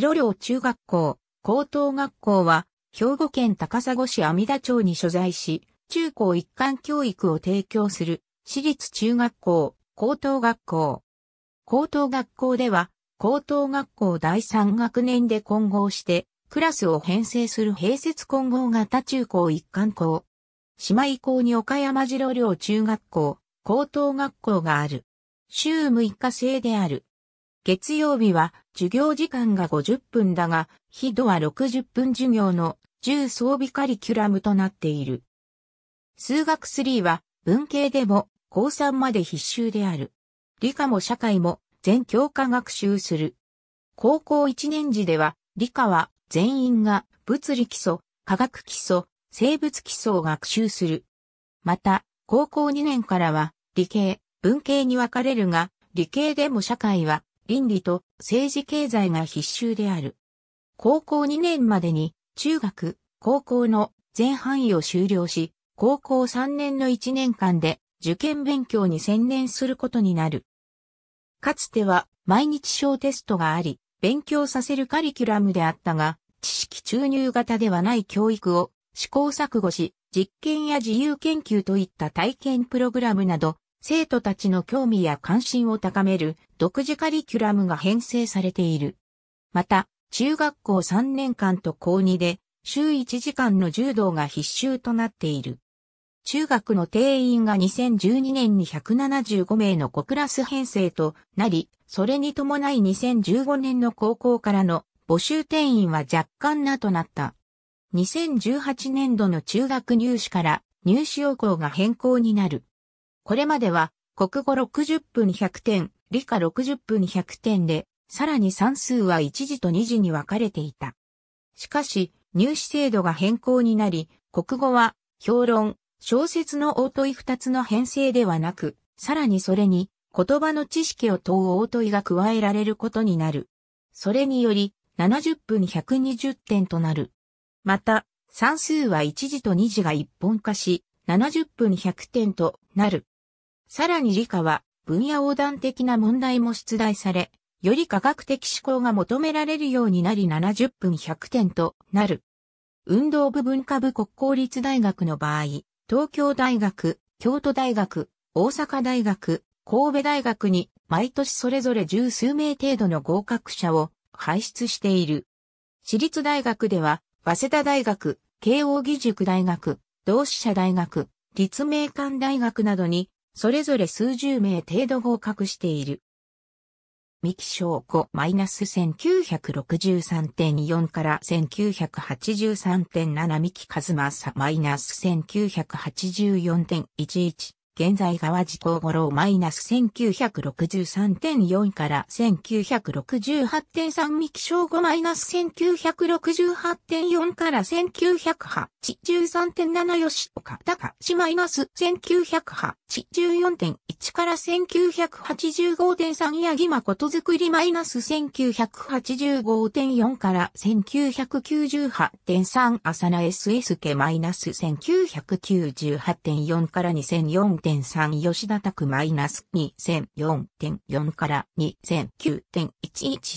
白寮中学校、高等学校は、兵庫県高砂市阿弥陀町に所在し、中高一貫教育を提供する、私立中学校、高等学校。高等学校では、高等学校第3学年で混合して、クラスを編成する併設混合型中高一貫校。姉妹校に岡山城寮中学校、高等学校がある。週6日制である。月曜日は授業時間が50分だが、非度は60分授業の重装備カリキュラムとなっている。数学3は文系でも高3まで必修である。理科も社会も全教科学習する。高校1年時では理科は全員が物理基礎、化学基礎、生物基礎を学習する。また、高校2年からは理系、文系に分かれるが、理系でも社会は倫理と政治経済が必修である。高校2年までに中学、高校の全範囲を修了し、高校3年の1年間で受験勉強に専念することになる。かつては毎日小テストがあり、勉強させるカリキュラムであったが、知識注入型ではない教育を試行錯誤し、実験や自由研究といった体験プログラムなど、生徒たちの興味や関心を高める独自カリキュラムが編成されている。また、中学校3年間と高2で週1時間の柔道が必修となっている。中学の定員が2012年に175名の5クラス編成となり、それに伴い2015年の高校からの募集定員は若干なとなった。2018年度の中学入試から入試要項が変更になる。これまでは、国語60分100点、理科60分100点で、さらに算数は1時と2時に分かれていた。しかし、入試制度が変更になり、国語は、評論、小説の大問い2つの編成ではなく、さらにそれに、言葉の知識を問う大問いが加えられることになる。それにより、70分120点となる。また、算数は1時と2時が一本化し、70分100点となる。さらに理科は分野横断的な問題も出題され、より科学的思考が求められるようになり70分100点となる。運動部文化部国公立大学の場合、東京大学、京都大学、大阪大学、神戸大学に毎年それぞれ十数名程度の合格者を輩出している。私立大学では、早稲田大学、慶応義塾大学、同志社大学、立命館大学などにそれぞれ数十名程度合格している。三木翔子マイナス1 9 6 3 4から1983.7三木和正マイナス1984.11現在川地高五郎マイナス1963.4から1968.3三木正吾マイナス1968.4から1983.7吉岡高氏マイナス1984.1から1985.3八木誠くりマイナス1985.4から1998.3浅野 SS 家マイナス1998.4から2004 2 3吉田拓マイナス2004.4から2009.11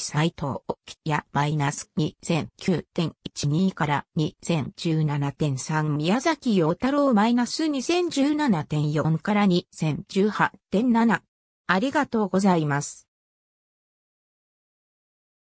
斎藤沖谷マイナス2009.12から2017.3宮崎陽太郎マイナス2017.4から2018.7ありがとうございます。